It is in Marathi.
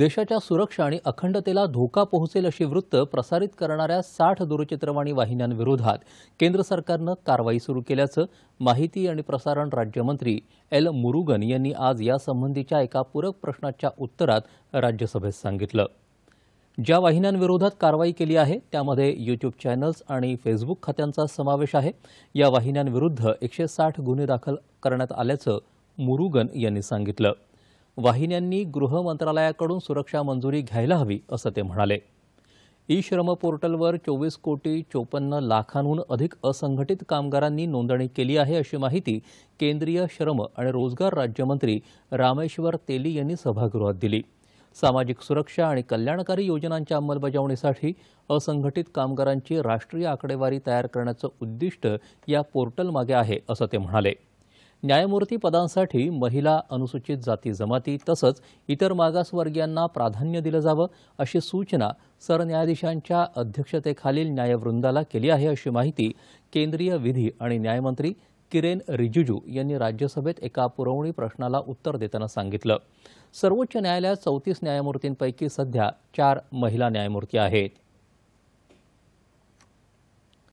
देशाच्या सुरक्षा आणि अखंडतेला धोका पोहोचेल अशी वृत्त प्रसारित करणाऱ्या साठ दूरचित्रवाणी वाहिन्यांविरोधात केंद्र सरकारनं कारवाई सुरू केल्याचं माहिती आणि प्रसारण राज्यमंत्री एल मुरुगन यांनी आज यासंबंधीच्या एका पूरक प्रश्नाच्या उत्तरात राज्यसभेत सांगितलं ज्या वाहिन्यांविरोधात कारवाई केली आहे त्यामध्ये यूट्यूब चॅनल्स आणि फेसबुक खात्यांचा समावेश आहे या वाहिन्यांविरुद्ध एकशे साठ गुन्हे दाखल करण्यात आल्याचं मुरुगन यांनी सांगितलं वाहिन्यांनी गृह मंत्रालयाकडून सुरक्षा मंजुरी घ्यायला हवी असं ते म्हणाले ई श्रम पोर्टलवर चोवीस कोटी चोपन्न लाखांहून अधिक असंघटित कामगारांनी नोंदणी केली आहे अशी माहिती केंद्रीय श्रम आणि रोजगार राज्यमंत्री रामेश्वर तेली यांनी सभागृहात दिली सामाजिक सुरक्षा आणि कल्याणकारी योजनांच्या अंमलबजावणीसाठी असंघटित कामगारांची राष्ट्रीय आकडेवारी तयार करण्याचं उद्दिष्ट या पोर्टलमागे आहे असं ते म्हणाले न्यायमूर्ती पदांसाठी महिला अनुसूचित जाती जमाती तसंच इतर मागासवर्गीयांना प्राधान्य दिलं जावं अशी सूचना सरन्यायाधीशांच्या अध्यक्षतेखालील न्यायवृंदाला केली आहे अशी माहिती केंद्रीय विधी आणि न्यायमंत्री किरेन रिजिजू यांनी राज्यसभेत एका पुरवणी प्रश्नाला उत्तर देताना सांगितलं सर्वोच्च न्यायालयात चौतीस न्यायमूर्तींपैकी सध्या चार महिला न्यायमूर्ती आहेत